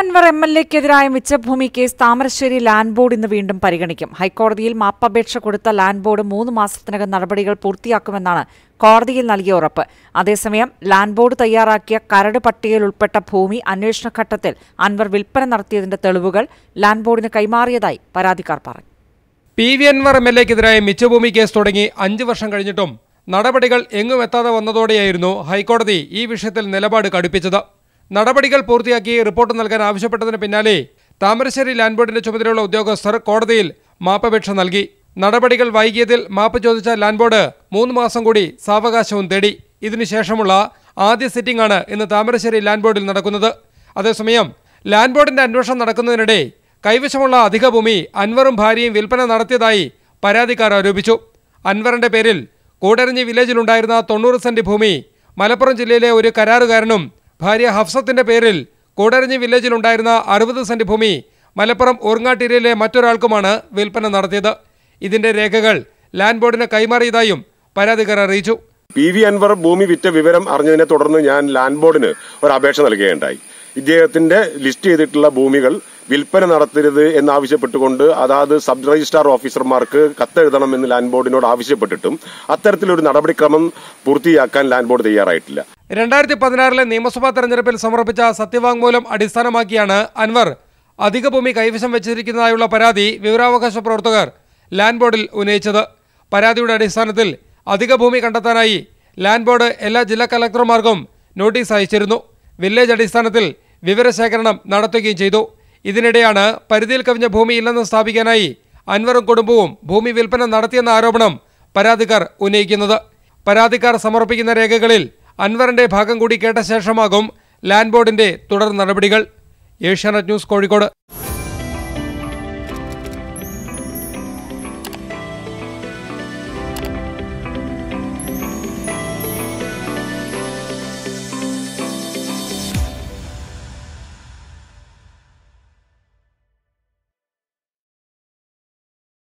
Anwar M L എക്കെതിരായ മിച്ചഭൂമി case Thamarassery land board ഇന്ന് വീണ്ടും പരിഗണിക്കും ഹൈക്കോടതിയിൽ മാപ്പപേക്ഷ കൊടുത്ത ലാൻഡ് ബോർഡ് മൂന്ന് മാസത്തിനകം നടപടികൾ പൂർത്തിയാക്കുമെന്നാണ് കോടതിയിൽ നൽകിയ ഉറപ്പ് അതേസമയം ലാൻഡ് ബോർഡ് തയ്യാറാക്കിയ കരട് പട്ടികയിൽ ഉൾപ്പെട്ട ഭൂമി അന്വേഷണ ഘട്ടത്തിൽ അൻവർ വിൽപ്പന നടത്തിയതിന്റെ തെളിവുകൾ ലാൻഡ് ബോർഡിന് കൈമാറിയതായി പരാതിക്കാർ പറഞ്ഞു P V Anvar M L എക്കെതിരായ മിച്ചഭൂമി കേസ് തുടങ്ങി അഞ്ച് വർഷം കഴിഞ്ഞിട്ടും നടപടികൾ എങ്ങുമെത്താതെ വന്നതോടെയായിരുന്നു ഹൈക്കോടതി ഈ വിഷയത്തിൽ നിലപാട് കടുപ്പിച്ചത് നടപടികൾ പൂർത്തിയാക്കി റിപ്പോർട്ട് നൽകാൻ ആവശ്യപ്പെട്ടതിന് പിന്നാലെ താമരശ്ശേരി ലാൻഡ് ബോർഡിന്റെ ചുമതലയുള്ള ഉദ്യോഗസ്ഥർ കോടതിയിൽ മാപ്പപേക്ഷ നൽകി നടപടികൾ വൈകിയതിൽ മാപ്പ് ചോദിച്ച ലാൻഡ് ബോർഡ് മൂന്ന് മാസം കൂടി സാവകാശവും തേടി ഇതിനുശേഷമുള്ള ആദ്യ സിറ്റിംഗ് ആണ് ഇന്ന് താമരശ്ശേരി ലാൻഡ് ബോർഡിൽ നടക്കുന്നത് അതേസമയം ലാൻഡ് ബോർഡിന്റെ അന്വേഷണം നടക്കുന്നതിനിടെ കൈവശമുള്ള അധിക ഭൂമി അൻവറും ഭാര്യയും വിൽപ്പന നടത്തിയതായി പരാതിക്കാർ ആരോപിച്ചു അൻവറിന്റെ പേരിൽ കൂടരഞ്ഞി വില്ലേജിലുണ്ടായിരുന്ന തൊണ്ണൂറ് സെന്റ് ഭൂമി മലപ്പുറം ജില്ലയിലെ ഒരു കരാറുകാരനും ഭാര്യ ഹഫ്സത്തിന്റെ പേരിൽ വില്ലേജിൽ വില്ലേജിലുണ്ടായിരുന്ന അറുപത് സെന്റ് ഭൂമി മലപ്പുറം ഓർങ്ങാട്ടിരയിലെ മറ്റൊരാൾക്കുമാണ് വിൽപ്പന നടത്തിയത് ഇതിന്റെ രേഖകൾ ലാൻഡ് ബോർഡിന് കൈമാറിയതായും പരാതിക്കാർ അറിയിച്ചു പി വി അൻവർ ഭൂമി വിറ്റ വിവരം അറിഞ്ഞതിനെ തുടർന്ന് ഞാൻ ലാൻഡ് ബോർഡിന് ഒരു അപേക്ഷ നൽകുകയുണ്ടായി ഇദ്ദേഹത്തിന്റെ ലിസ്റ്റ് ചെയ്തിട്ടുള്ള ഭൂമികൾ വിൽപ്പന നടത്തരുത് എന്നാവശ്യപ്പെട്ടുകൊണ്ട് അതാത് സബ് രജിസ്ട്രാർ ഓഫീസർമാർക്ക് കത്തെഴുതണമെന്ന് ലാൻഡ് ബോർഡിനോട് ആവശ്യപ്പെട്ടിട്ടും അത്തരത്തിലൊരു നടപടിക്രമം പൂർത്തിയാക്കാൻ ലാൻഡ് ബോർഡ് തയ്യാറായിട്ടില്ല രണ്ടായിരത്തി പതിനാറിലെ നിയമസഭാ തെരഞ്ഞെടുപ്പിൽ സമർപ്പിച്ച സത്യവാങ്മൂലം അടിസ്ഥാനമാക്കിയാണ് അൻവർ അധിക ഭൂമി കൈവശം വെച്ചിരിക്കുന്നതായുള്ള പരാതി വിവരാവകാശ പ്രവർത്തകർ ലാൻഡ് ബോർഡിൽ ഉന്നയിച്ചത് പരാതിയുടെ അടിസ്ഥാനത്തിൽ അധിക ഭൂമി കണ്ടെത്താനായി ലാൻഡ് ബോർഡ് എല്ലാ ജില്ലാ കലക്ടർമാർക്കും നോട്ടീസ് അയച്ചിരുന്നു വില്ലേജ് അടിസ്ഥാനത്തിൽ വിവരശേഖരണം നടത്തുകയും ചെയ്തു ഇതിനിടെയാണ് പരിധിയിൽ കവിഞ്ഞ ഭൂമി ഇല്ലെന്ന് സ്ഥാപിക്കാനായി അൻവറും കുടുംബവും ഭൂമി വിൽപ്പന നടത്തിയെന്ന ആരോപണം പരാതിക്കാർ ഉന്നയിക്കുന്നത് പരാതിക്കാർ സമർപ്പിക്കുന്ന രേഖകളിൽ അൻവറിന്റെ ഭാഗം കൂടി കേട്ട ശേഷമാകും ലാൻഡ് ബോർഡിന്റെ തുടർ നടപടികൾ ഏഷ്യാനെറ്റ് ന്യൂസ് കോഴിക്കോട്